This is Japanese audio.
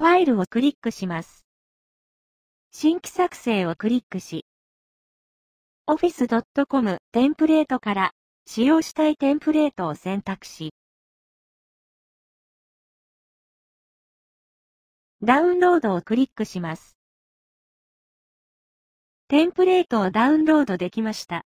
ファイルをクリックします。新規作成をクリックし、office.com テンプレートから使用したいテンプレートを選択し、ダウンロードをクリックします。テンプレートをダウンロードできました。